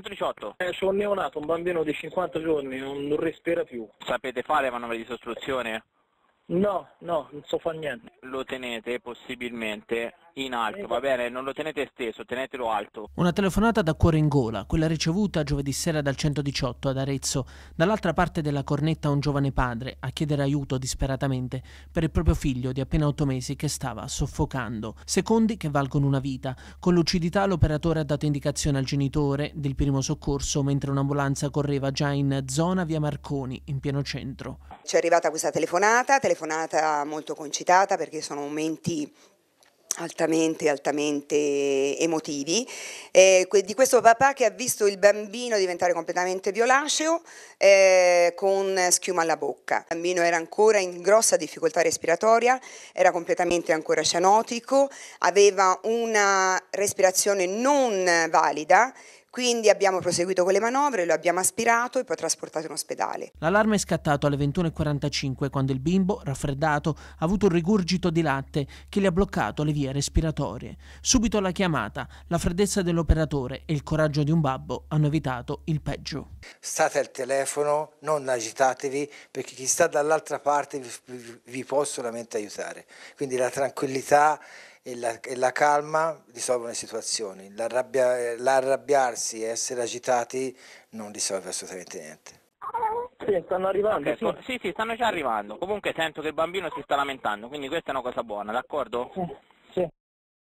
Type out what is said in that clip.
118. Eh, sono un neonato, un bambino di 50 giorni, non, non respira più. Sapete fare manovre di sostruzione? No, no, non so fare niente. Lo tenete possibilmente in alto, eh, va bene, non lo tenete steso, tenetelo alto. Una telefonata da cuore in gola, quella ricevuta giovedì sera dal 118 ad Arezzo, dall'altra parte della cornetta un giovane padre a chiedere aiuto disperatamente per il proprio figlio di appena 8 mesi che stava soffocando. Secondi che valgono una vita. Con lucidità l'operatore ha dato indicazione al genitore del primo soccorso mentre un'ambulanza correva già in zona via Marconi, in pieno centro. Ci è arrivata questa telefonata, telefonata telefonata molto concitata perché sono momenti altamente, altamente emotivi, eh, di questo papà che ha visto il bambino diventare completamente violaceo eh, con schiuma alla bocca. Il bambino era ancora in grossa difficoltà respiratoria, era completamente ancora cianotico, aveva una respirazione non valida, quindi abbiamo proseguito con le manovre, lo abbiamo aspirato e poi trasportato in ospedale. L'allarme è scattato alle 21.45 quando il bimbo, raffreddato, ha avuto un rigurgito di latte che gli ha bloccato le vie respiratorie. Subito la chiamata, la freddezza dell'operatore e il coraggio di un babbo hanno evitato il peggio. State al telefono, non agitatevi perché chi sta dall'altra parte vi, vi, può solamente aiutare. Quindi la tranquillità e la, e la calma risolvono le situazioni, L'arrabbia, eh, l'arrabbiarsi e essere agitati non risolve assolutamente niente. Sì, stanno arrivando. Okay, sì. sì, sì, stanno già arrivando. Comunque sento che il bambino si sta lamentando, quindi questa è una cosa buona, d'accordo? Sì.